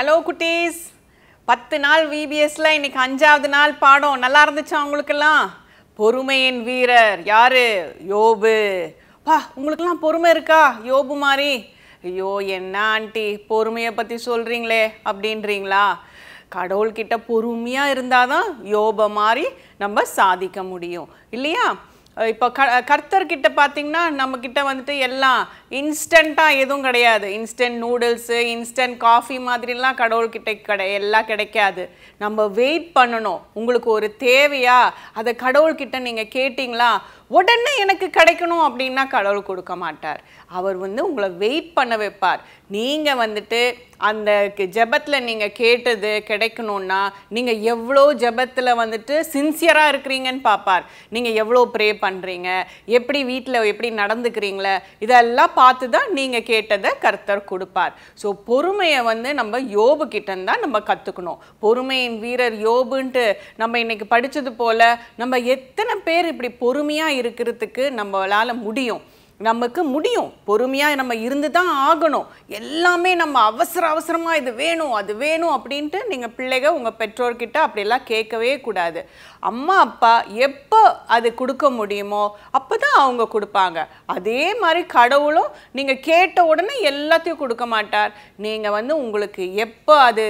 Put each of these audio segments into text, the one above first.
hello குட்டீஸ் பத்து நாள் விபிஎஸ்ல இன்னைக்கு அஞ்சாவது நாள் பாடம் நல்லா இருந்துச்சா உங்களுக்கெல்லாம் பொறுமையின் வீரர் யாரு யோபு பா உங்களுக்கெல்லாம் பொறுமை இருக்கா யோபு மாதிரி ஐயோ என்ன ஆண்டி பொறுமையை பற்றி சொல்கிறீங்களே அப்படின்றீங்களா கடவுள்கிட்ட பொறுமையாக இருந்தால் தான் யோப மாதிரி நம்ம சாதிக்க முடியும் இல்லையா இப்போ க கர்த்தர்கிட்ட பார்த்தீங்கன்னா நம்மக்கிட்ட வந்துட்டு எல்லாம் இன்ஸ்டண்ட்டாக எதுவும் கிடையாது இன்ஸ்டன்ட் நூடுல்ஸு இன்ஸ்டன்ட் காஃபி மாதிரிலாம் கடவுள்கிட்ட கிடை எல்லாம் கிடைக்காது நம்ம வெயிட் பண்ணணும் உங்களுக்கு ஒரு தேவையா அதை கடவுள்கிட்ட நீங்கள் கேட்டிங்களா உடனே எனக்கு கிடைக்கணும் அப்படின்னா கடவுள் கொடுக்க மாட்டார் அவர் வந்து உங்களை வெயிட் பண்ண வைப்பார் நீங்கள் வந்துட்டு அந்த ஜபத்தில் நீங்கள் கேட்டது கிடைக்கணுன்னா நீங்கள் எவ்வளோ ஜபத்தில் வந்துட்டு சின்சியராக இருக்கிறீங்கன்னு பார்ப்பார் நீங்கள் எவ்வளோ ப்ரே பண்ணுறீங்க எப்படி வீட்டில் எப்படி நடந்துக்கிறீங்களே இதெல்லாம் பார்த்து தான் நீங்கள் கேட்டதை கர்த்தர் கொடுப்பார் ஸோ பொறுமையை வந்து நம்ம யோபு கிட்டந்தான் நம்ம கற்றுக்கணும் பொறுமையின் வீரர் யோபுன்ட்டு நம்ம இன்னைக்கு படித்தது போல் நம்ம எத்தனை பேர் இப்படி பொறுமையாக இருக்கிறதுக்கு நம்மளால் முடியும் நமக்கு முடியும் பொறுமையாக நம்ம இருந்து தான் ஆகணும் எல்லாமே நம்ம அவசர அவசரமாக இது வேணும் அது வேணும் அப்படின்ட்டு நீங்கள் பிள்ளைக உங்கள் பெற்றோர்கிட்ட அப்படியெல்லாம் கேட்கவே கூடாது அம்மா அப்பா எப்போ அது கொடுக்க முடியுமோ அப்போ தான் அவங்க கொடுப்பாங்க அதே மாதிரி கடவுளும் நீங்கள் கேட்ட உடனே எல்லாத்தையும் கொடுக்க மாட்டார் நீங்கள் வந்து உங்களுக்கு எப்போ அது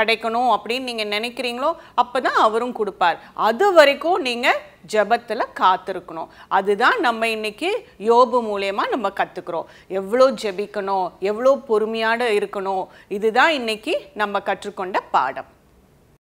கிடைக்கணும் அப்படின்னு நீங்கள் நினைக்கிறீங்களோ அப்போ தான் அவரும் கொடுப்பார் அது வரைக்கும் நீங்கள் ஜபத்தில் காத்திருக்கணும் அதுதான் நம்ம இன்றைக்கி யோபு மூலயமா நம்ம கற்றுக்குறோம் எவ்வளோ ஜெபிக்கணும் எவ்வளோ பொறுமையாக இருக்கணும் இதுதான் இன்றைக்கி நம்ம கற்றுக்கொண்ட பாடம்